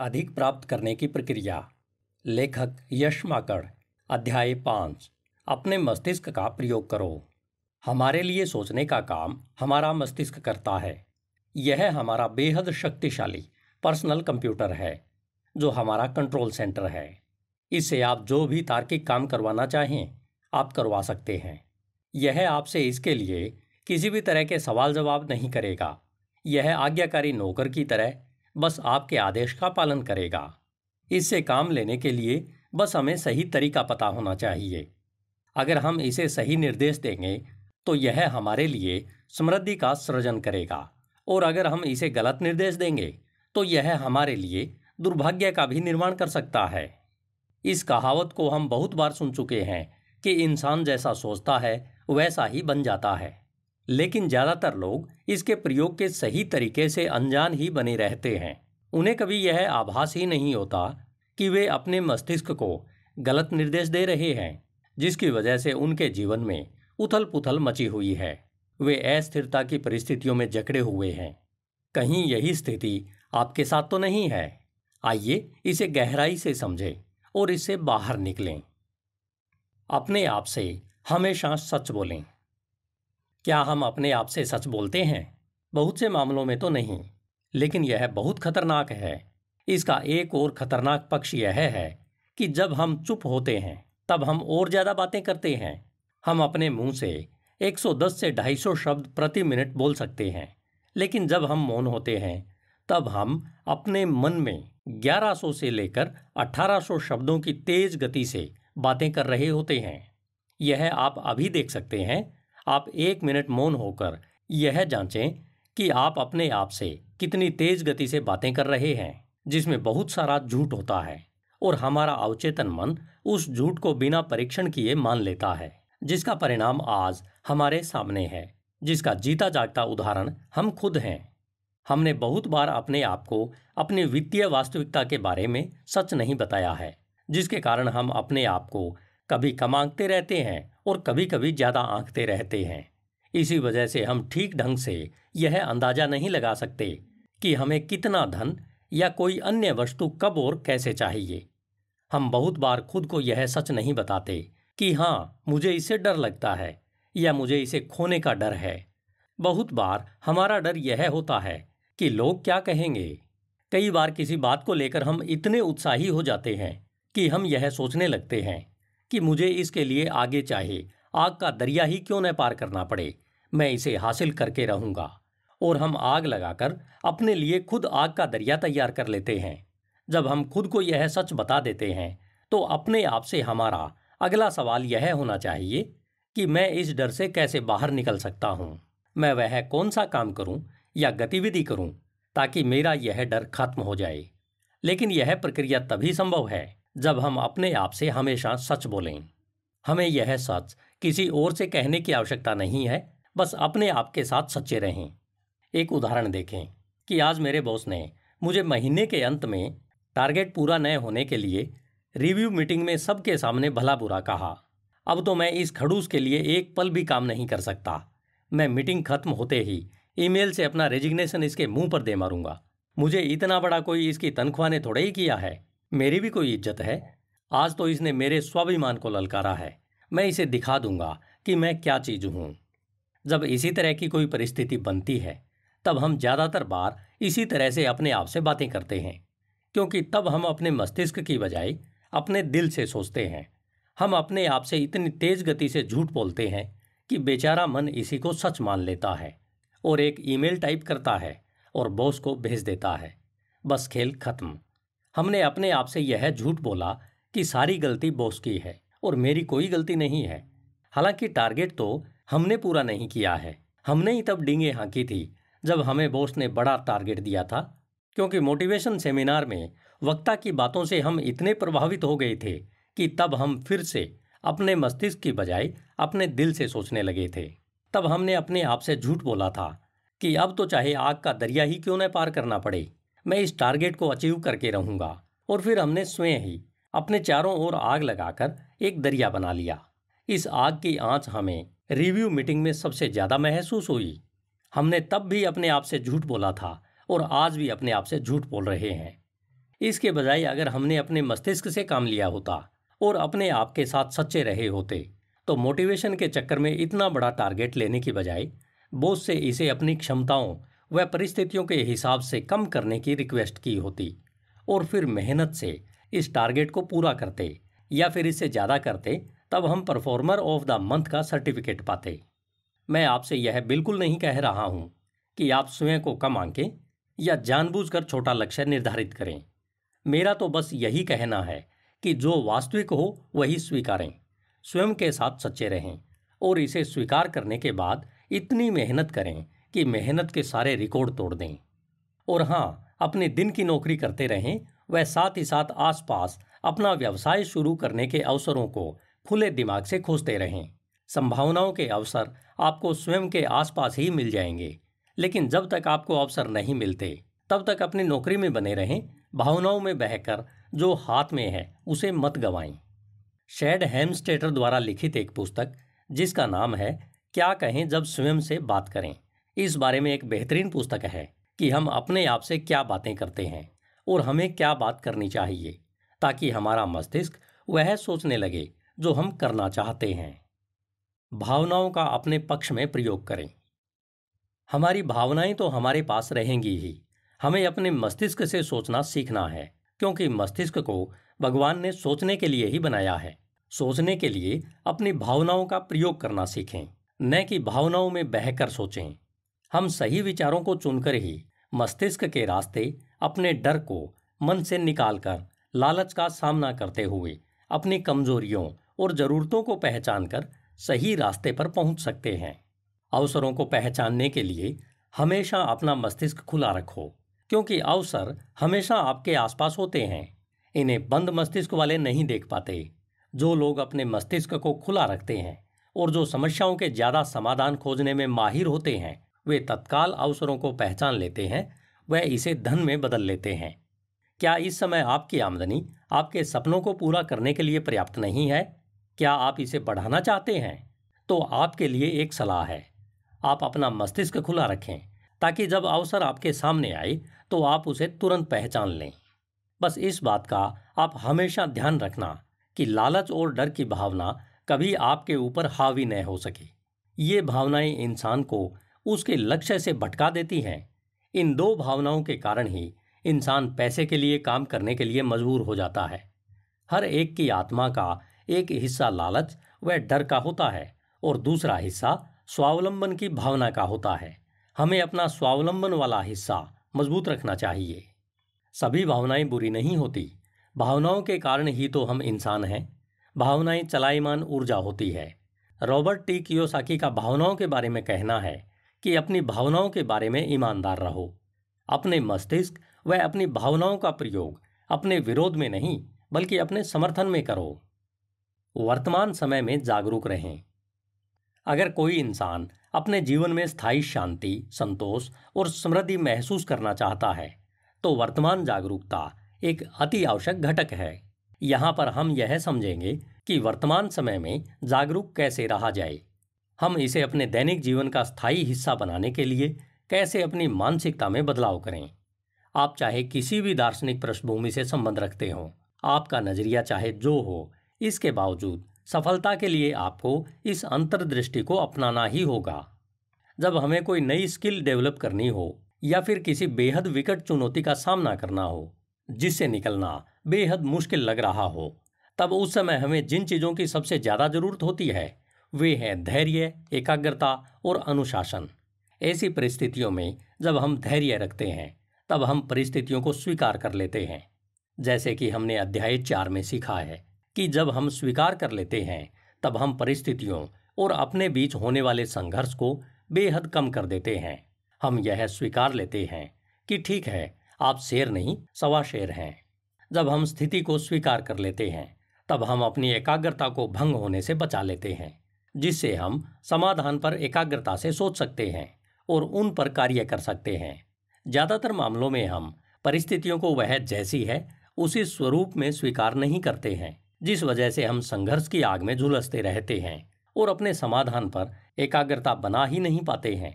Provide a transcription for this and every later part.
अधिक प्राप्त करने की प्रक्रिया लेखक यश माकड़ अध्याय पाँच अपने मस्तिष्क का प्रयोग करो हमारे लिए सोचने का काम हमारा मस्तिष्क करता है यह हमारा बेहद शक्तिशाली पर्सनल कंप्यूटर है जो हमारा कंट्रोल सेंटर है इससे आप जो भी तार्किक काम करवाना चाहें आप करवा सकते हैं यह आपसे इसके लिए किसी भी तरह के सवाल जवाब नहीं करेगा यह आज्ञाकारी नौकर की तरह बस आपके आदेश का पालन करेगा इससे काम लेने के लिए बस हमें सही तरीका पता होना चाहिए अगर हम इसे सही निर्देश देंगे तो यह हमारे लिए समृद्धि का सृजन करेगा और अगर हम इसे गलत निर्देश देंगे तो यह हमारे लिए दुर्भाग्य का भी निर्माण कर सकता है इस कहावत को हम बहुत बार सुन चुके हैं कि इंसान जैसा सोचता है वैसा ही बन जाता है लेकिन ज़्यादातर लोग इसके प्रयोग के सही तरीके से अनजान ही बने रहते हैं उन्हें कभी यह आभास ही नहीं होता कि वे अपने मस्तिष्क को गलत निर्देश दे रहे हैं जिसकी वजह से उनके जीवन में उथल पुथल मची हुई है वे अस्थिरता की परिस्थितियों में जकड़े हुए हैं कहीं यही स्थिति आपके साथ तो नहीं है आइए इसे गहराई से समझें और इससे बाहर निकलें अपने आप से हमेशा सच बोलें क्या हम अपने आप से सच बोलते हैं बहुत से मामलों में तो नहीं लेकिन यह बहुत खतरनाक है इसका एक और खतरनाक पक्ष यह है कि जब हम चुप होते हैं तब हम और ज़्यादा बातें करते हैं हम अपने मुंह से 110 से 250 शब्द प्रति मिनट बोल सकते हैं लेकिन जब हम मौन होते हैं तब हम अपने मन में 1100 से लेकर 1800 शब्दों की तेज गति से बातें कर रहे होते हैं यह आप अभी देख सकते हैं आप एक मिनट मौन होकर यह जांचें कि आप अपने आप से कितनी तेज गति से बातें कर रहे हैं जिसमें बहुत सारा झूठ होता है और हमारा अवचेतन मन उस झूठ को बिना परीक्षण किए मान लेता है जिसका परिणाम आज हमारे सामने है जिसका जीता जागता उदाहरण हम खुद हैं हमने बहुत बार अपने आप को अपनी वित्तीय वास्तविकता के बारे में सच नहीं बताया है जिसके कारण हम अपने आप को कभी कमांगते रहते हैं और कभी कभी ज़्यादा आंकते रहते हैं इसी वजह से हम ठीक ढंग से यह अंदाज़ा नहीं लगा सकते कि हमें कितना धन या कोई अन्य वस्तु कब और कैसे चाहिए हम बहुत बार खुद को यह सच नहीं बताते कि हाँ मुझे इसे डर लगता है या मुझे इसे खोने का डर है बहुत बार हमारा डर यह होता है कि लोग क्या कहेंगे कई बार किसी बात को लेकर हम इतने उत्साही हो जाते हैं कि हम यह सोचने लगते हैं कि मुझे इसके लिए आगे चाहे आग का दरिया ही क्यों न पार करना पड़े मैं इसे हासिल करके रहूंगा और हम आग लगाकर अपने लिए खुद आग का दरिया तैयार कर लेते हैं जब हम खुद को यह सच बता देते हैं तो अपने आप से हमारा अगला सवाल यह होना चाहिए कि मैं इस डर से कैसे बाहर निकल सकता हूँ मैं वह कौन सा काम करूँ या गतिविधि करूँ ताकि मेरा यह डर खत्म हो जाए लेकिन यह प्रक्रिया तभी संभव है जब हम अपने आप से हमेशा सच बोलें हमें यह सच किसी और से कहने की आवश्यकता नहीं है बस अपने आप के साथ सच्चे रहें एक उदाहरण देखें कि आज मेरे बॉस ने मुझे महीने के अंत में टारगेट पूरा न होने के लिए रिव्यू मीटिंग में सबके सामने भला बुरा कहा अब तो मैं इस खड़ूस के लिए एक पल भी काम नहीं कर सकता मैं मीटिंग खत्म होते ही ईमेल से अपना रेजिग्नेशन इसके मुंह पर दे मारूंगा मुझे इतना बड़ा कोई इसकी तनख्वाह ने थोड़े ही किया है मेरी भी कोई इज्जत है आज तो इसने मेरे स्वाभिमान को ललकारा है मैं इसे दिखा दूंगा कि मैं क्या चीज हूं जब इसी तरह की कोई परिस्थिति बनती है तब हम ज़्यादातर बार इसी तरह से अपने आप से बातें करते हैं क्योंकि तब हम अपने मस्तिष्क की बजाय अपने दिल से सोचते हैं हम अपने आप से इतनी तेज गति से झूठ बोलते हैं कि बेचारा मन इसी को सच मान लेता है और एक ईमेल टाइप करता है और बॉस को भेज देता है बस खेल खत्म हमने अपने आप से यह झूठ बोला कि सारी गलती बॉस की है और मेरी कोई गलती नहीं है हालांकि टारगेट तो हमने पूरा नहीं किया है हमने ही तब डींगे हाँकी थी जब हमें बॉस ने बड़ा टारगेट दिया था क्योंकि मोटिवेशन सेमिनार में वक्ता की बातों से हम इतने प्रभावित हो गए थे कि तब हम फिर से अपने मस्तिष्क की बजाय अपने दिल से सोचने लगे थे तब हमने अपने आप से झूठ बोला था कि अब तो चाहे आग का दरिया ही क्यों न पार करना पड़े मैं इस टारगेट को अचीव करके रहूँगा और फिर हमने स्वयं ही अपने चारों ओर आग लगाकर एक दरिया बना लिया इस आग की आंच हमें रिव्यू मीटिंग में सबसे ज़्यादा महसूस हुई हमने तब भी अपने आप से झूठ बोला था और आज भी अपने आप से झूठ बोल रहे हैं इसके बजाय अगर हमने अपने मस्तिष्क से काम लिया होता और अपने आप के साथ सच्चे रहे होते तो मोटिवेशन के चक्कर में इतना बड़ा टारगेट लेने की बजाय बोस से इसे अपनी क्षमताओं वह परिस्थितियों के हिसाब से कम करने की रिक्वेस्ट की होती और फिर मेहनत से इस टारगेट को पूरा करते या फिर इससे ज़्यादा करते तब हम परफॉर्मर ऑफ द मंथ का सर्टिफिकेट पाते मैं आपसे यह बिल्कुल नहीं कह रहा हूँ कि आप स्वयं को कम आंकें या जानबूझकर छोटा लक्ष्य निर्धारित करें मेरा तो बस यही कहना है कि जो वास्तविक हो वही स्वीकारें स्वयं के साथ सच्चे रहें और इसे स्वीकार करने के बाद इतनी मेहनत करें कि मेहनत के सारे रिकॉर्ड तोड़ दें और हाँ अपने दिन की नौकरी करते रहें वह साथ ही साथ आसपास अपना व्यवसाय शुरू करने के अवसरों को खुले दिमाग से खोजते रहें संभावनाओं के अवसर आपको स्वयं के आसपास ही मिल जाएंगे लेकिन जब तक आपको अवसर नहीं मिलते तब तक अपनी नौकरी में बने रहें भावनाओं में बहकर जो हाथ में है उसे मत गवाएं शेड हेमस्टेटर द्वारा लिखित एक पुस्तक जिसका नाम है क्या कहें जब स्वयं से बात करें इस बारे में एक बेहतरीन पुस्तक है कि हम अपने आप से क्या बातें करते हैं और हमें क्या बात करनी चाहिए ताकि हमारा मस्तिष्क वह सोचने लगे जो हम करना चाहते हैं भावनाओं का अपने पक्ष में प्रयोग करें हमारी भावनाएं तो हमारे पास रहेंगी ही हमें अपने मस्तिष्क से सोचना सीखना है क्योंकि मस्तिष्क को भगवान ने सोचने के लिए ही बनाया है सोचने के लिए अपनी भावनाओं का प्रयोग करना सीखें न कि भावनाओं में बहकर सोचें हम सही विचारों को चुनकर ही मस्तिष्क के रास्ते अपने डर को मन से निकालकर लालच का सामना करते हुए अपनी कमजोरियों और ज़रूरतों को पहचानकर सही रास्ते पर पहुंच सकते हैं अवसरों को पहचानने के लिए हमेशा अपना मस्तिष्क खुला रखो क्योंकि अवसर हमेशा आपके आसपास होते हैं इन्हें बंद मस्तिष्क वाले नहीं देख पाते जो लोग अपने मस्तिष्क को खुला रखते हैं और जो समस्याओं के ज़्यादा समाधान खोजने में माहिर होते हैं वे तत्काल अवसरों को पहचान लेते हैं वह इसे धन में बदल लेते हैं क्या इस समय आपकी आमदनी आपके सपनों को पूरा करने के लिए पर्याप्त नहीं है क्या आप इसे बढ़ाना चाहते हैं तो आपके लिए एक सलाह है आप अपना मस्तिष्क खुला रखें ताकि जब अवसर आपके सामने आए तो आप उसे तुरंत पहचान लें बस इस बात का आप हमेशा ध्यान रखना कि लालच और डर की भावना कभी आपके ऊपर हावी न हो सके ये भावनाएं इंसान को उसके लक्ष्य से भटका देती हैं इन दो भावनाओं के कारण ही इंसान पैसे के लिए काम करने के लिए मजबूर हो जाता है हर एक की आत्मा का एक हिस्सा लालच व डर का होता है और दूसरा हिस्सा स्वावलंबन की भावना का होता है हमें अपना स्वावलंबन वाला हिस्सा मजबूत रखना चाहिए सभी भावनाएं बुरी नहीं होती भावनाओं के कारण ही तो हम इंसान हैं भावनाएं चलाईमान ऊर्जा होती है रॉबर्ट टी कियोसाकी का भावनाओं के बारे में कहना है कि अपनी भावनाओं के बारे में ईमानदार रहो अपने मस्तिष्क व अपनी भावनाओं का प्रयोग अपने विरोध में नहीं बल्कि अपने समर्थन में करो वर्तमान समय में जागरूक रहें अगर कोई इंसान अपने जीवन में स्थायी शांति संतोष और समृद्धि महसूस करना चाहता है तो वर्तमान जागरूकता एक अति आवश्यक घटक है यहाँ पर हम यह समझेंगे कि वर्तमान समय में जागरूक कैसे रहा जाए हम इसे अपने दैनिक जीवन का स्थायी हिस्सा बनाने के लिए कैसे अपनी मानसिकता में बदलाव करें आप चाहे किसी भी दार्शनिक पृष्ठभूमि से संबंध रखते हों आपका नजरिया चाहे जो हो इसके बावजूद सफलता के लिए आपको इस अंतर्दृष्टि को अपनाना ही होगा जब हमें कोई नई स्किल डेवलप करनी हो या फिर किसी बेहद विकट चुनौती का सामना करना हो जिससे निकलना बेहद मुश्किल लग रहा हो तब उस समय हमें जिन चीज़ों की सबसे ज़्यादा ज़रूरत होती है वे हैं धैर्य एकाग्रता और अनुशासन ऐसी परिस्थितियों में जब हम धैर्य रखते हैं तब हम परिस्थितियों को स्वीकार कर लेते हैं जैसे कि हमने अध्याय चार में सीखा है कि जब हम स्वीकार कर लेते हैं तब हम परिस्थितियों और अपने बीच होने वाले संघर्ष को बेहद कम कर देते हैं हम यह स्वीकार लेते हैं कि ठीक है आप शेर नहीं सवा शेर हैं जब हम स्थिति को स्वीकार कर लेते हैं तब हम अपनी एकाग्रता को भंग होने से बचा लेते हैं जिससे हम समाधान पर एकाग्रता से सोच सकते हैं और उन पर कार्य कर सकते हैं ज़्यादातर मामलों में हम परिस्थितियों को वह जैसी है उसी स्वरूप में स्वीकार नहीं करते हैं जिस वजह से हम संघर्ष की आग में झुलसते रहते हैं और अपने समाधान पर एकाग्रता बना ही नहीं पाते हैं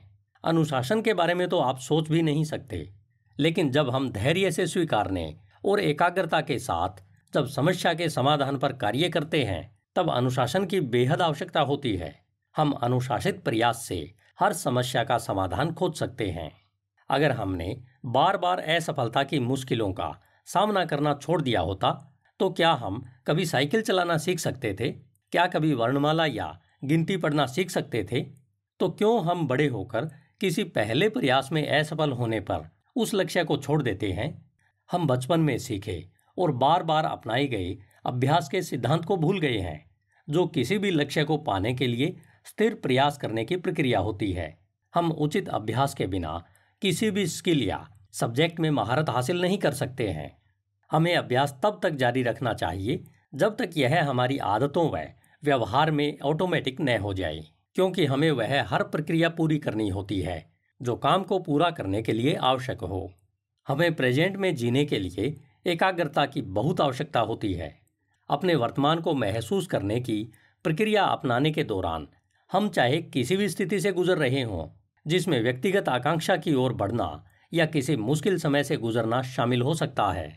अनुशासन के बारे में तो आप सोच भी नहीं सकते लेकिन जब हम धैर्य से स्वीकारने और एकाग्रता के साथ जब समस्या के समाधान पर कार्य करते हैं तब अनुशासन की बेहद आवश्यकता होती है हम अनुशासित प्रयास से हर समस्या का समाधान खोज सकते हैं अगर हमने बार बार असफलता की मुश्किलों का सामना करना छोड़ दिया होता तो क्या हम कभी साइकिल चलाना सीख सकते थे क्या कभी वर्णमाला या गिनती पढ़ना सीख सकते थे तो क्यों हम बड़े होकर किसी पहले प्रयास में असफल होने पर उस लक्ष्य को छोड़ देते हैं हम बचपन में सीखे और बार बार अपनाए गए अभ्यास के सिद्धांत को भूल गए हैं जो किसी भी लक्ष्य को पाने के लिए स्थिर प्रयास करने की प्रक्रिया होती है हम उचित अभ्यास के बिना किसी भी स्किल या सब्जेक्ट में महारत हासिल नहीं कर सकते हैं हमें अभ्यास तब तक जारी रखना चाहिए जब तक यह हमारी आदतों व व्यवहार में ऑटोमेटिक न हो जाए क्योंकि हमें वह हर प्रक्रिया पूरी करनी होती है जो काम को पूरा करने के लिए आवश्यक हो हमें प्रेजेंट में जीने के लिए एकाग्रता की बहुत आवश्यकता होती है अपने वर्तमान को महसूस करने की प्रक्रिया अपनाने के दौरान हम चाहे किसी भी स्थिति से गुजर रहे हों जिसमें व्यक्तिगत आकांक्षा की ओर बढ़ना या किसी मुश्किल समय से गुजरना शामिल हो सकता है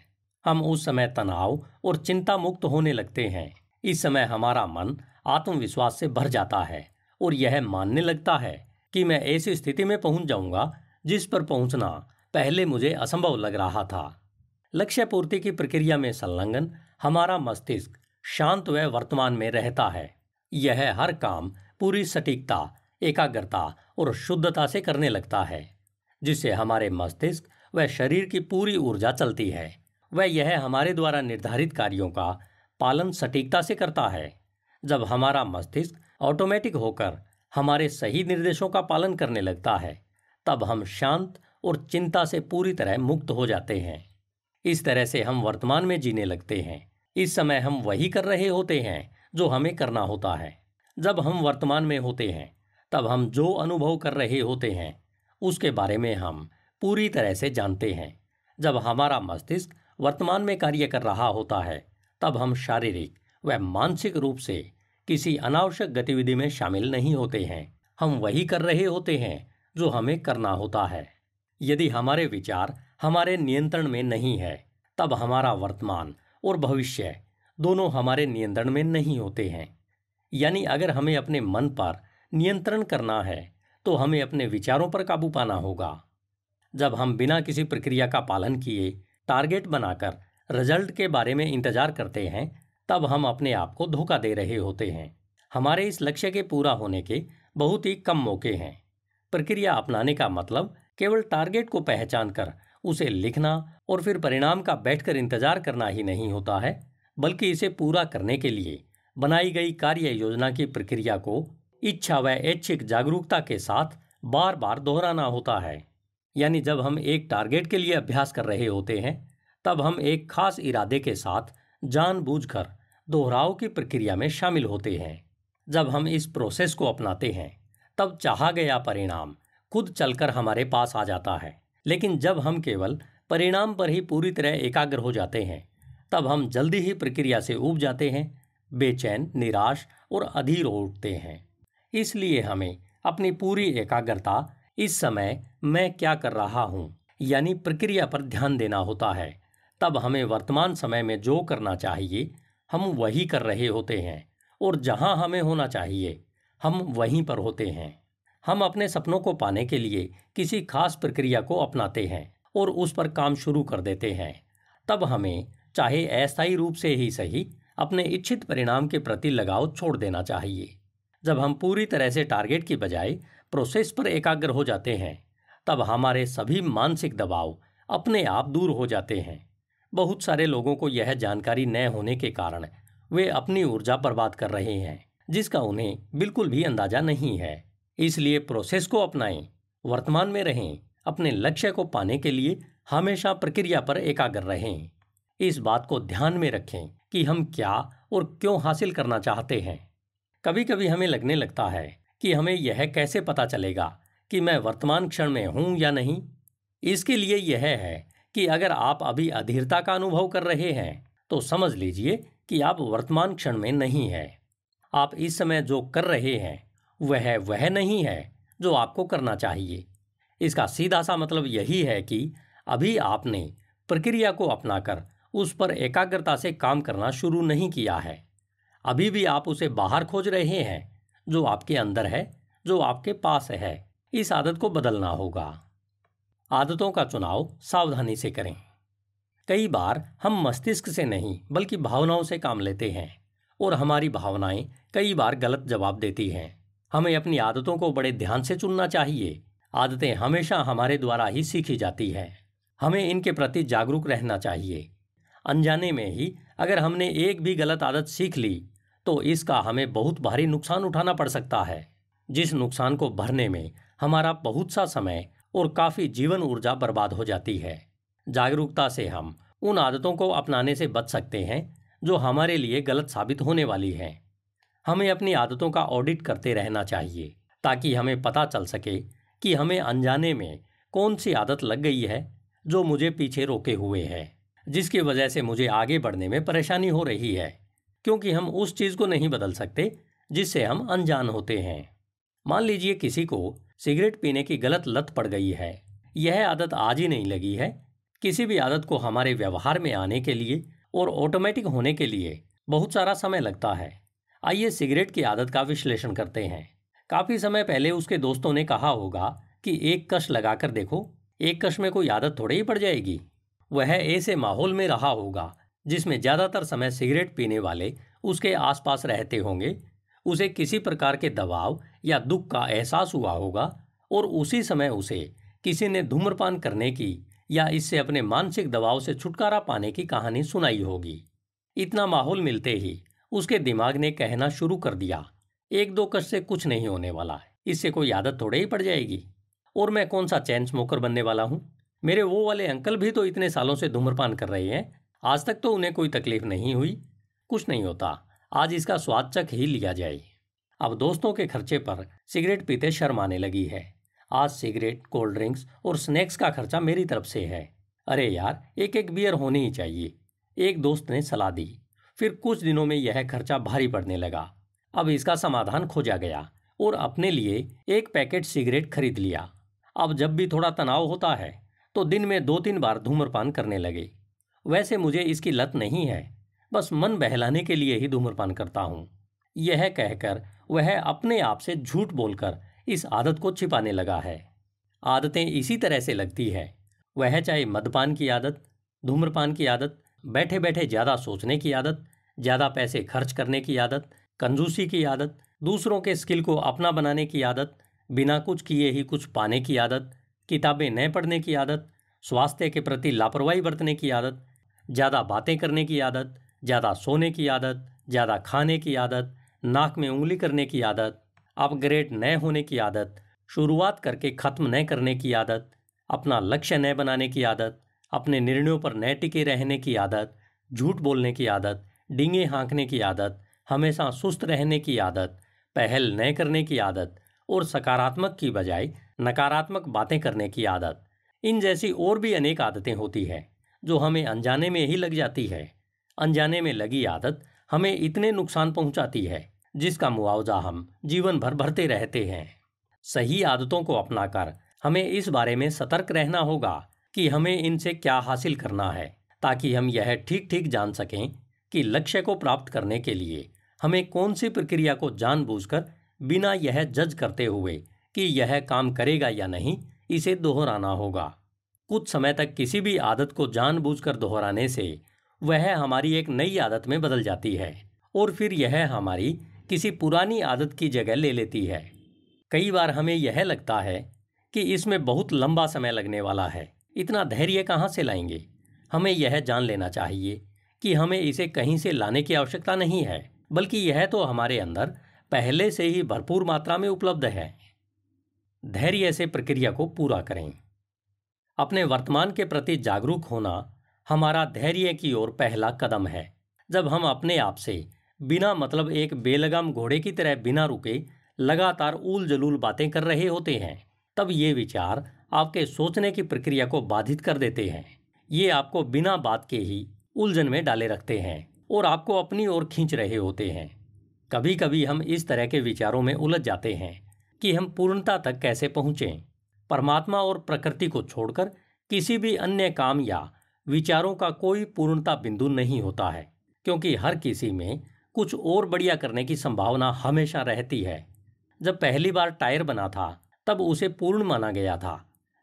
हम उस समय तनाव और चिंता मुक्त होने लगते हैं इस समय हमारा मन आत्मविश्वास से भर जाता है और यह मानने लगता है कि मैं ऐसी स्थिति में पहुंच जाऊंगा जिस पर पहुंचना पहले मुझे असंभव लग रहा था लक्ष्य पूर्ति की प्रक्रिया में संलग्न हमारा मस्तिष्क शांत व वर्तमान में रहता है यह हर काम पूरी सटीकता एकाग्रता और शुद्धता से करने लगता है जिससे हमारे मस्तिष्क व शरीर की पूरी ऊर्जा चलती है वह यह हमारे द्वारा निर्धारित कार्यों का पालन सटीकता से करता है जब हमारा मस्तिष्क ऑटोमेटिक होकर हमारे सही निर्देशों का पालन करने लगता है तब हम शांत और चिंता से पूरी तरह मुक्त हो जाते हैं इस तरह से हम वर्तमान में जीने लगते हैं इस समय हम वही कर रहे होते हैं जो हमें करना होता है जब हम वर्तमान में होते हैं तब हम जो अनुभव कर रहे होते हैं उसके बारे में हम पूरी तरह से जानते हैं जब हमारा मस्तिष्क वर्तमान में कार्य कर रहा होता है तब हम शारीरिक व मानसिक रूप से किसी अनावश्यक गतिविधि में शामिल नहीं होते हैं हम वही कर रहे होते हैं जो हमें करना होता है यदि हमारे विचार हमारे नियंत्रण में नहीं है तब हमारा वर्तमान और भविष्य दोनों हमारे नियंत्रण में नहीं होते हैं यानी अगर हमें अपने मन पर नियंत्रण करना है तो हमें अपने विचारों पर काबू पाना होगा जब हम बिना किसी प्रक्रिया का पालन किए टारगेट बनाकर रिजल्ट के बारे में इंतजार करते हैं तब हम अपने आप को धोखा दे रहे होते हैं हमारे इस लक्ष्य के पूरा होने के बहुत ही कम मौके हैं प्रक्रिया अपनाने का मतलब केवल टारगेट को पहचान कर उसे लिखना और फिर परिणाम का बैठकर इंतजार करना ही नहीं होता है बल्कि इसे पूरा करने के लिए बनाई गई कार्य योजना की प्रक्रिया को इच्छा व ऐच्छिक जागरूकता के साथ बार बार दोहराना होता है यानी जब हम एक टारगेट के लिए अभ्यास कर रहे होते हैं तब हम एक खास इरादे के साथ जानबूझकर दोहराव की प्रक्रिया में शामिल होते हैं जब हम इस प्रोसेस को अपनाते हैं तब चाहा गया परिणाम खुद चलकर हमारे पास आ जाता है लेकिन जब हम केवल परिणाम पर ही पूरी तरह एकाग्र हो जाते हैं तब हम जल्दी ही प्रक्रिया से उब जाते हैं बेचैन निराश और अधीर हो उठते हैं इसलिए हमें अपनी पूरी एकाग्रता इस समय मैं क्या कर रहा हूँ यानी प्रक्रिया पर ध्यान देना होता है तब हमें वर्तमान समय में जो करना चाहिए हम वही कर रहे होते हैं और जहाँ हमें होना चाहिए हम वहीं पर होते हैं हम अपने सपनों को पाने के लिए किसी खास प्रक्रिया को अपनाते हैं और उस पर काम शुरू कर देते हैं तब हमें चाहे अस्थायी रूप से ही सही अपने इच्छित परिणाम के प्रति लगाव छोड़ देना चाहिए जब हम पूरी तरह से टारगेट की बजाय प्रोसेस पर एकाग्र हो जाते हैं तब हमारे सभी मानसिक दबाव अपने आप दूर हो जाते हैं बहुत सारे लोगों को यह जानकारी न होने के कारण वे अपनी ऊर्जा बर्बाद कर रहे हैं जिसका उन्हें बिल्कुल भी अंदाजा नहीं है इसलिए प्रोसेस को अपनाएं वर्तमान में रहें अपने लक्ष्य को पाने के लिए हमेशा प्रक्रिया पर एकाग्र रहें इस बात को ध्यान में रखें कि हम क्या और क्यों हासिल करना चाहते हैं कभी कभी हमें लगने लगता है कि हमें यह कैसे पता चलेगा कि मैं वर्तमान क्षण में हूं या नहीं इसके लिए यह है कि अगर आप अभी अधीरता का अनुभव कर रहे हैं तो समझ लीजिए कि आप वर्तमान क्षण में नहीं हैं आप इस समय जो कर रहे हैं वह वह नहीं है जो आपको करना चाहिए इसका सीधा सा मतलब यही है कि अभी आपने प्रक्रिया को अपनाकर उस पर एकाग्रता से काम करना शुरू नहीं किया है अभी भी आप उसे बाहर खोज रहे हैं जो आपके अंदर है जो आपके पास है इस आदत को बदलना होगा आदतों का चुनाव सावधानी से करें कई बार हम मस्तिष्क से नहीं बल्कि भावनाओं से काम लेते हैं और हमारी भावनाएं कई बार गलत जवाब देती हैं हमें अपनी आदतों को बड़े ध्यान से चुनना चाहिए आदतें हमेशा हमारे द्वारा ही सीखी जाती हैं हमें इनके प्रति जागरूक रहना चाहिए अनजाने में ही अगर हमने एक भी गलत आदत सीख ली तो इसका हमें बहुत भारी नुकसान उठाना पड़ सकता है जिस नुकसान को भरने में हमारा बहुत सा समय और काफ़ी जीवन ऊर्जा बर्बाद हो जाती है जागरूकता से हम उन आदतों को अपनाने से बच सकते हैं जो हमारे लिए गलत साबित होने वाली हैं हमें अपनी आदतों का ऑडिट करते रहना चाहिए ताकि हमें पता चल सके कि हमें अनजाने में कौन सी आदत लग गई है जो मुझे पीछे रोके हुए है जिसकी वजह से मुझे आगे बढ़ने में परेशानी हो रही है क्योंकि हम उस चीज़ को नहीं बदल सकते जिससे हम अनजान होते हैं मान लीजिए किसी को सिगरेट पीने की गलत लत पड़ गई है यह आदत आज ही नहीं लगी है किसी भी आदत को हमारे व्यवहार में आने के लिए और ऑटोमेटिक होने के लिए बहुत सारा समय लगता है आइए सिगरेट की आदत का विश्लेषण करते हैं काफ़ी समय पहले उसके दोस्तों ने कहा होगा कि एक कश लगाकर देखो एक कश में कोई आदत थोड़े ही पड़ जाएगी वह ऐसे माहौल में रहा होगा जिसमें ज़्यादातर समय सिगरेट पीने वाले उसके आसपास रहते होंगे उसे किसी प्रकार के दबाव या दुख का एहसास हुआ होगा और उसी समय उसे किसी ने धूम्रपान करने की या इससे अपने मानसिक दबाव से छुटकारा पाने की कहानी सुनाई होगी इतना माहौल मिलते ही उसके दिमाग ने कहना शुरू कर दिया एक दो कश से कुछ नहीं होने वाला इससे कोई आदत थोड़े ही पड़ जाएगी और मैं कौन सा चैन स्मोकर बनने वाला हूँ मेरे वो वाले अंकल भी तो इतने सालों से धूम्रपान कर रहे हैं आज तक तो उन्हें कोई तकलीफ नहीं हुई कुछ नहीं होता आज इसका स्वाद चक ही लिया जाए अब दोस्तों के खर्चे पर सिगरेट पीते शर्म आने लगी है आज सिगरेट कोल्ड ड्रिंक्स और स्नैक्स का खर्चा मेरी तरफ से है अरे यार एक एक बियर होनी ही चाहिए एक दोस्त ने सलाह दी फिर कुछ दिनों में यह खर्चा भारी पड़ने लगा अब इसका समाधान खोजा गया और अपने लिए एक पैकेट सिगरेट खरीद लिया अब जब भी थोड़ा तनाव होता है तो दिन में दो तीन बार धूम्रपान करने लगे वैसे मुझे इसकी लत नहीं है बस मन बहलाने के लिए ही धूम्रपान करता हूँ यह कहकर वह अपने आप से झूठ बोलकर इस आदत को छिपाने लगा है आदतें इसी तरह से लगती है वह चाहे मदपान की आदत धूम्रपान की आदत बैठे बैठे ज़्यादा सोचने की आदत ज़्यादा पैसे खर्च करने की आदत कंजूसी की आदत दूसरों के स्किल को अपना बनाने की आदत बिना कुछ किए ही कुछ पाने की आदत किताबें न पढ़ने की आदत स्वास्थ्य के प्रति लापरवाही बरतने की आदत ज़्यादा बातें करने की आदत ज़्यादा सोने की आदत ज़्यादा खाने की आदत नाक में उंगली करने की आदत अपग्रेड न होने की आदत शुरुआत करके ख़त्म न करने की आदत अपना लक्ष्य न बनाने की आदत अपने निर्णयों पर न टिके रहने की आदत झूठ बोलने की आदत डींगे हाँकने की आदत हमेशा सुस्त रहने की आदत पहल न करने की आदत और सकारात्मक की बजाय नकारात्मक बातें करने की आदत इन जैसी और भी अनेक आदतें होती है जो हमें अनजाने में ही लग जाती है अनजाने में लगी आदत हमें इतने नुकसान पहुंचाती है जिसका मुआवजा हम जीवन भर भरते रहते हैं सही आदतों को अपनाकर हमें इस बारे में सतर्क रहना होगा कि हमें इनसे क्या हासिल करना है ताकि हम यह ठीक ठीक जान सकें कि लक्ष्य को प्राप्त करने के लिए हमें कौन सी प्रक्रिया को जानबूझकर बिना यह जज करते हुए कि यह काम करेगा या नहीं इसे दोहराना होगा कुछ समय तक किसी भी आदत को जानबूझकर दोहराने से वह हमारी एक नई आदत में बदल जाती है और फिर यह हमारी किसी पुरानी आदत की जगह ले लेती है कई बार हमें यह लगता है कि इसमें बहुत लंबा समय लगने वाला है इतना धैर्य कहाँ से लाएंगे हमें यह जान लेना चाहिए कि हमें इसे कहीं से लाने की आवश्यकता नहीं है बल्कि यह तो हमारे अंदर पहले से ही भरपूर मात्रा में उपलब्ध है धैर्य से प्रक्रिया को पूरा करें अपने वर्तमान के प्रति जागरूक होना हमारा धैर्य की ओर पहला कदम है जब हम अपने आप से बिना मतलब एक बेलगाम घोड़े की तरह बिना रुके लगातार ऊल जलूल बातें कर रहे होते हैं तब ये विचार आपके सोचने की प्रक्रिया को बाधित कर देते हैं ये आपको बिना बात के ही उलझन में डाले रखते हैं और आपको अपनी ओर खींच रहे होते हैं कभी कभी हम इस तरह के विचारों में उलझ जाते हैं कि हम पूर्णता तक कैसे पहुँचें परमात्मा और प्रकृति को छोड़कर किसी भी अन्य काम या विचारों का कोई पूर्णता बिंदु नहीं होता है क्योंकि हर किसी में कुछ और बढ़िया करने की संभावना हमेशा रहती है जब पहली बार टायर बना था तब उसे पूर्ण माना गया था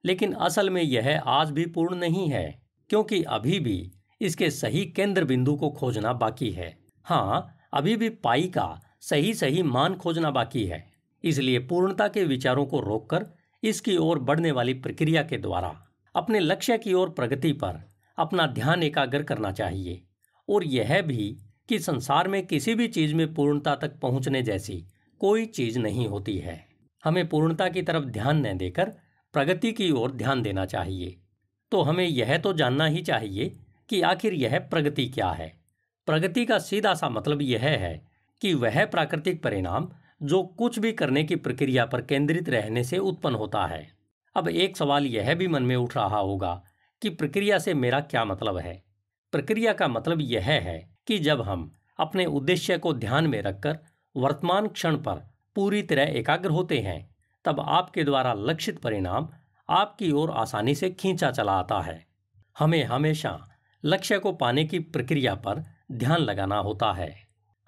लेकिन असल में यह आज भी पूर्ण नहीं है क्योंकि अभी भी इसके सही केंद्र बिंदु को खोजना बाकी है हाँ अभी भी पाई का सही सही मान खोजना बाकी है इसलिए पूर्णता के विचारों को रोककर इसकी ओर बढ़ने वाली प्रक्रिया के द्वारा अपने लक्ष्य की ओर प्रगति पर अपना ध्यान एकाग्र करना चाहिए और यह भी कि संसार में किसी भी चीज़ में पूर्णता तक पहुंचने जैसी कोई चीज़ नहीं होती है हमें पूर्णता की तरफ ध्यान न देकर प्रगति की ओर ध्यान देना चाहिए तो हमें यह तो जानना ही चाहिए कि आखिर यह प्रगति क्या है प्रगति का सीधा सा मतलब यह है कि वह प्राकृतिक परिणाम जो कुछ भी करने की प्रक्रिया पर केंद्रित रहने से उत्पन्न होता है अब एक सवाल यह भी मन में उठ रहा होगा कि प्रक्रिया से मेरा क्या मतलब है प्रक्रिया का मतलब यह है कि जब हम अपने उद्देश्य को ध्यान में रखकर वर्तमान क्षण पर पूरी तरह एकाग्र होते हैं तब आपके द्वारा लक्षित परिणाम आपकी ओर आसानी से खींचा चला आता है हमें हमेशा लक्ष्य को पाने की प्रक्रिया पर ध्यान लगाना होता है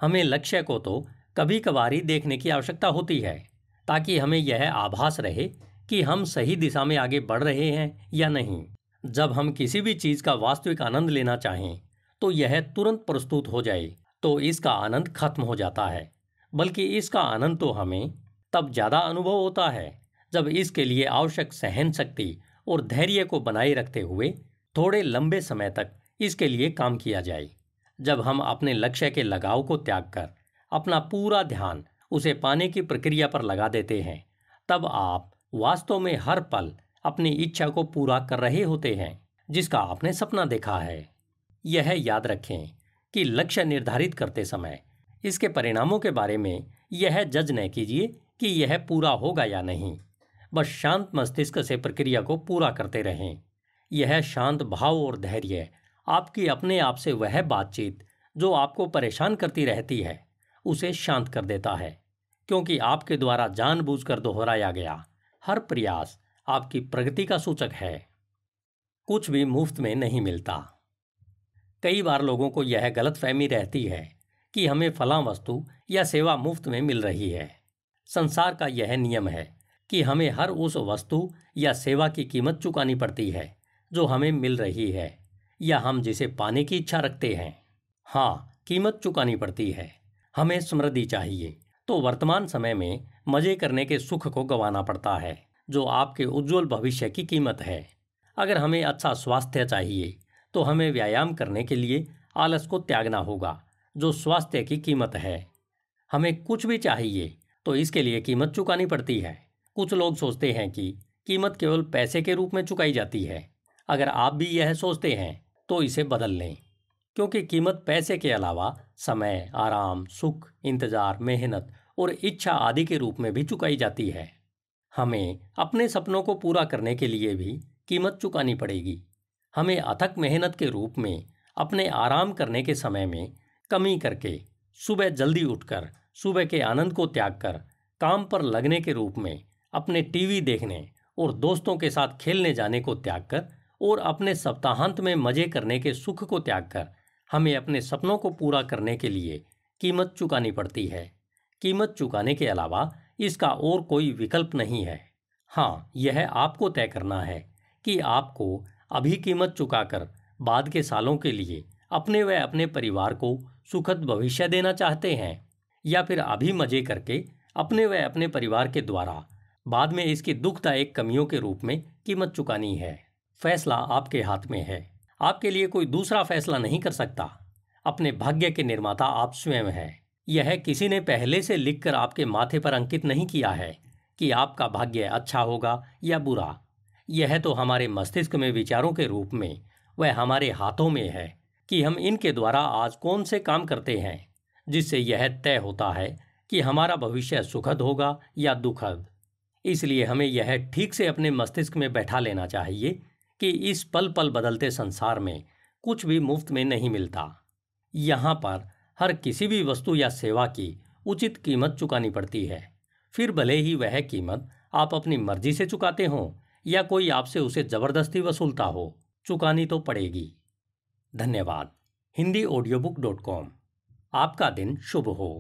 हमें लक्ष्य को तो कभी कभारी देखने की आवश्यकता होती है ताकि हमें यह आभास रहे कि हम सही दिशा में आगे बढ़ रहे हैं या नहीं जब हम किसी भी चीज़ का वास्तविक आनंद लेना चाहें तो यह तुरंत प्रस्तुत हो जाए तो इसका आनंद खत्म हो जाता है बल्कि इसका आनंद तो हमें तब ज़्यादा अनुभव होता है जब इसके लिए आवश्यक सहन शक्ति और धैर्य को बनाए रखते हुए थोड़े लंबे समय तक इसके लिए काम किया जाए जब हम अपने लक्ष्य के लगाव को त्याग कर अपना पूरा ध्यान उसे पाने की प्रक्रिया पर लगा देते हैं तब आप वास्तव में हर पल अपनी इच्छा को पूरा कर रहे होते हैं जिसका आपने सपना देखा है यह याद रखें कि लक्ष्य निर्धारित करते समय इसके परिणामों के बारे में यह जज न कीजिए कि यह पूरा होगा या नहीं बस शांत मस्तिष्क से प्रक्रिया को पूरा करते रहें यह शांत भाव और धैर्य आपकी अपने आप से वह बातचीत जो आपको परेशान करती रहती है उसे शांत कर देता है क्योंकि आपके द्वारा जानबूझकर दोहराया गया हर प्रयास आपकी प्रगति का सूचक है कुछ भी मुफ्त में नहीं मिलता कई बार लोगों को यह गलत फहमी रहती है कि हमें फलां वस्तु या सेवा मुफ्त में मिल रही है संसार का यह नियम है कि हमें हर उस वस्तु या सेवा की कीमत चुकानी पड़ती है जो हमें मिल रही है या हम जिसे पाने की इच्छा रखते हैं हाँ कीमत चुकानी पड़ती है हमें समृद्धि चाहिए तो वर्तमान समय में मजे करने के सुख को गंवाना पड़ता है जो आपके उज्जवल भविष्य की कीमत है अगर हमें अच्छा स्वास्थ्य चाहिए तो हमें व्यायाम करने के लिए आलस को त्यागना होगा जो स्वास्थ्य की कीमत है हमें कुछ भी चाहिए तो इसके लिए कीमत चुकानी पड़ती है कुछ लोग सोचते हैं कि कीमत केवल पैसे के रूप में चुकाई जाती है अगर आप भी यह सोचते हैं तो इसे बदल लें क्योंकि कीमत पैसे के अलावा समय आराम सुख इंतज़ार मेहनत और इच्छा आदि के रूप में भी चुकाई जाती है हमें अपने सपनों को पूरा करने के लिए भी कीमत चुकानी पड़ेगी हमें अथक मेहनत के रूप में अपने आराम करने के समय में कमी करके सुबह जल्दी उठकर सुबह के आनंद को त्याग कर काम पर लगने के रूप में अपने टीवी देखने और दोस्तों के साथ खेलने जाने को त्याग कर और अपने सप्ताहांत में मजे करने के सुख को त्याग कर हमें अपने सपनों को पूरा करने के लिए कीमत चुकानी पड़ती है कीमत चुकाने के अलावा इसका और कोई विकल्प नहीं है हाँ यह आपको तय करना है कि आपको अभी कीमत चुकाकर बाद के सालों के लिए अपने व अपने परिवार को सुखद भविष्य देना चाहते हैं या फिर अभी मजे करके अपने व अपने परिवार के द्वारा बाद में इसकी दुखदायक कमियों के रूप में कीमत चुकानी है फैसला आपके हाथ में है आपके लिए कोई दूसरा फैसला नहीं कर सकता अपने भाग्य के निर्माता आप स्वयं हैं यह किसी ने पहले से लिखकर आपके माथे पर अंकित नहीं किया है कि आपका भाग्य अच्छा होगा या बुरा यह तो हमारे मस्तिष्क में विचारों के रूप में वह हमारे हाथों में है कि हम इनके द्वारा आज कौन से काम करते हैं जिससे यह तय होता है कि हमारा भविष्य सुखद होगा या दुखद इसलिए हमें यह ठीक से अपने मस्तिष्क में बैठा लेना चाहिए कि इस पल पल बदलते संसार में कुछ भी मुफ्त में नहीं मिलता यहाँ पर हर किसी भी वस्तु या सेवा की उचित कीमत चुकानी पड़ती है फिर भले ही वह कीमत आप अपनी मर्जी से चुकाते हों या कोई आपसे उसे ज़बरदस्ती वसूलता हो चुकानी तो पड़ेगी धन्यवाद Hindi audio book dot com आपका दिन शुभ हो